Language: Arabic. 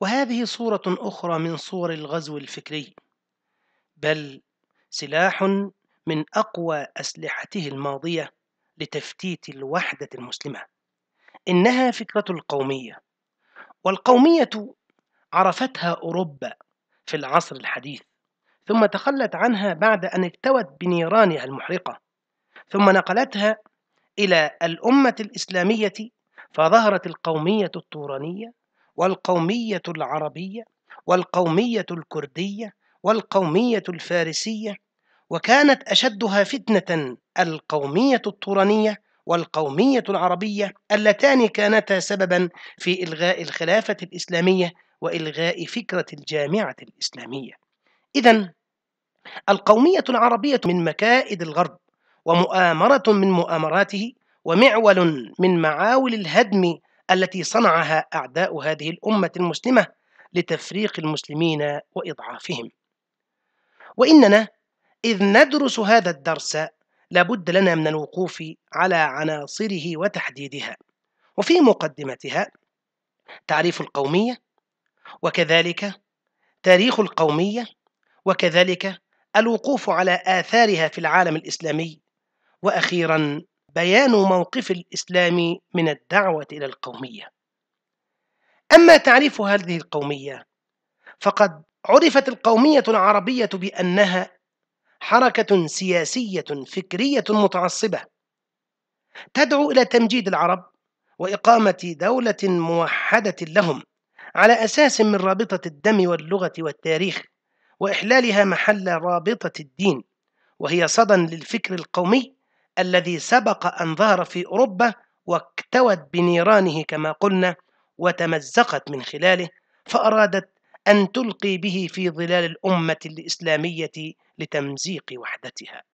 وهذه صورة أخرى من صور الغزو الفكري بل سلاح من أقوى أسلحته الماضية لتفتيت الوحدة المسلمة إنها فكرة القومية والقومية عرفتها أوروبا في العصر الحديث ثم تخلت عنها بعد أن اكتوت بنيرانها المحرقة ثم نقلتها إلى الأمة الإسلامية فظهرت القومية الطورانية والقومية العربية والقومية الكردية والقومية الفارسية وكانت أشدها فتنة القومية الطورانية والقومية العربية اللتان كانتا سببا في إلغاء الخلافة الإسلامية وإلغاء فكرة الجامعة الإسلامية إذا القومية العربية من مكائد الغرب ومؤامرة من مؤامراته ومعول من معاول الهدم التي صنعها أعداء هذه الأمة المسلمة لتفريق المسلمين وإضعافهم وإننا إذ ندرس هذا الدرس لابد لنا من الوقوف على عناصره وتحديدها وفي مقدمتها تعريف القومية وكذلك تاريخ القومية وكذلك الوقوف على آثارها في العالم الإسلامي وأخيرا بيان موقف الإسلام من الدعوة إلى القومية أما تعريف هذه القومية فقد عرفت القومية العربية بأنها حركة سياسية فكرية متعصبة تدعو إلى تمجيد العرب وإقامة دولة موحدة لهم على أساس من رابطة الدم واللغة والتاريخ وإحلالها محل رابطة الدين وهي صدى للفكر القومي الذي سبق أن ظهر في أوروبا واكتوت بنيرانه كما قلنا وتمزقت من خلاله فأرادت أن تلقي به في ظلال الأمة الإسلامية لتمزيق وحدتها